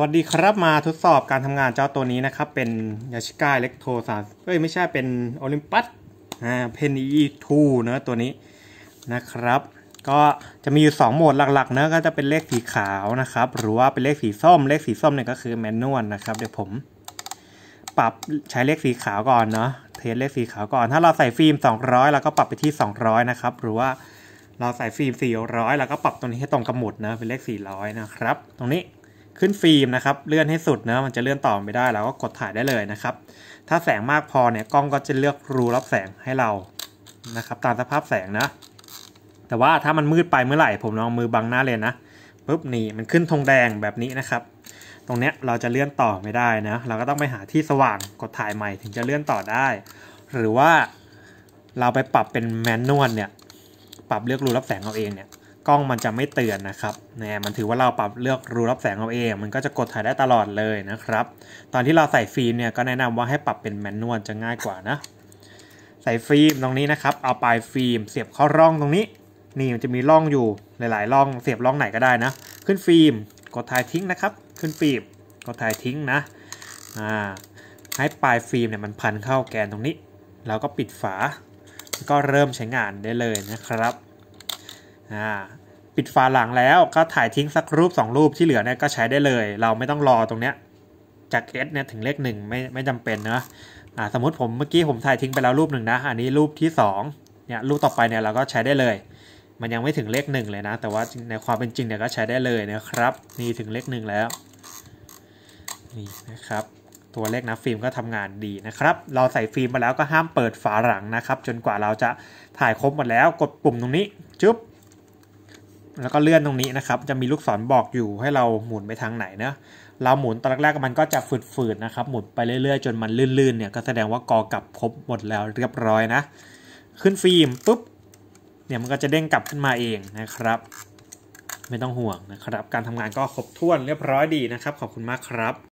วัสดีครับมาทดสอบการทำงานเจ้าตัวนี้นะครับ เป็นยาชิก้าเล็กโทสาเอ้ยไม่ใช่เป็นโอลิมปัสอ่าเพนีทูเนะตัวนี้นะครับ ก็จะมีอยู่2โหมดหลักๆเนะก็จะเป็นเลขสีขาวนะครับ หรือว่าเป็นเลขสีส้มเลขสีส้มเนี่ยก็คือแมนนวลนะครับเดี๋ยวผมปรับใช้เลขสีขาวก่อนเนาะเทสเลขสีขาวก่อนถ้าเราใส่ฟิล์ม200เราก็ปรับไปที่ 200นะครับหรือว่าเราใส่ฟิล์ม400เราก็ปรับตัวนี้ให้ตรงกับหมดนะเป็นเลข400นะครับตรงนี้ขึ้นฟิล์มนะครับเลื่อนให้สุดเนะมันจะเลื่อนต่อไปได้เราก็กดถ่ายได้เลยนะครับ ถ้าแสงมากพอเนี่ยกล้องก็จะเลือกรูรับแสงให้เรานะครับตามสภาพแสงนะ แต่ว่าถ้ามันมืดไปเมื่อไหร่ผมลองมือบังหน้าเลยนะปุ๊บนี่มันขึ้นธงแดงแบบนี้นะครับ ตรงเนี้ยเราจะเลื่อนต่อไม่ได้นะเราก็ต้องไปหาที่สว่างกดถ่ายใหม่ถึงจะเลื่อนต่อได้ หรือว่าเราไปปรับเป็นแมนนวลเนี่ยปรับเลือกรูรับแสงเอาเองเนี่ยกล้องมันจะไม่เตือนนะครับนี่ะมันถือว่าเราปรับเลือกรูรับแสงเอาเอง มันก็จะกดถ่ายได้ตลอดเลยนะครับ ตอนที่เราใส่ฟิล์มเนี่ย ก็แนะนำว่าให้ปรับเป็นแมนนวลจะง่ายกว่านะ ใส่ฟิล์มตรงนี้นะครับ เอาปลายฟิล์มเสียบเข้าร่องตรงนี้ นี่มันจะมีร่องอยู่หลายๆร่อง เสียบร่องไหนก็ได้นะ ขึ้นฟิล์ม กดถ่ายทิ้งนะครับ ขึ้นฟิล์มกดถ่ายทิ้งนะ อ่า ให้ปลายฟิล์มเนี่ยมันพันเข้าแกนตรงนี้แล้วก็ปิดฝา ก็เริ่มใช้งานได้เลยนะครับ อ่าปิดฝาหลังแล้วก็ถ่ายทิ้งสักรูป2รูปที่เหลือเนี่ยก็ใช้ได้เลย เราไม่ต้องรอตรงเนี้ยจาก S เนี่ยถึงเลขหนึ่งไม่ไม่จำเป็นนะอ่าสมมติผมเมื่อกี้ผมถ่ายทิ้งไปแล้วรูปหนึ่งนะ อันนี้รูปที่2เนี่ยรูปต่อไปเนี่ยเราก็ใช้ได้เลย มันยังไม่ถึงเลขหนึ่งเลยนะ แต่ว่าในความเป็นจริงเนี่ยก็ใช้ได้เลยนะครับนี่ถึงเลขหนึ่งแล้วนี่นะครับตัวเลขนะฟิล์มก็ทำงานดีนะครับเราใส่ฟิล์มมาแล้วก็ห้ามเปิดฝาหลังนะครับ จนกว่าเราจะถ่ายครบหมดแล้วกดปุ่มตรงนี้จุ๊บแล้วก็เลื่อนตรงนี้นะครับ จะมีลูกศรบอกอยู่ให้เราหมุนไปทางไหนนะเราหมุนตอนแรกๆมันก็จะฝืดๆนะครับหมุนไปเรื่อยๆ จนมันลื่นๆเนี่ยก็แสดงว่ากอกลับครบหมดแล้วเรียบร้อยนะ ขึ้นฟิล์มปุ๊บเนี่ยมันก็จะเด้งกลับขึ้นมาเองนะครับ ไม่ต้องห่วงนะครับการทำงานก็ครบถ้วนเรียบร้อยดีนะครับ ขอบคุณมากครับ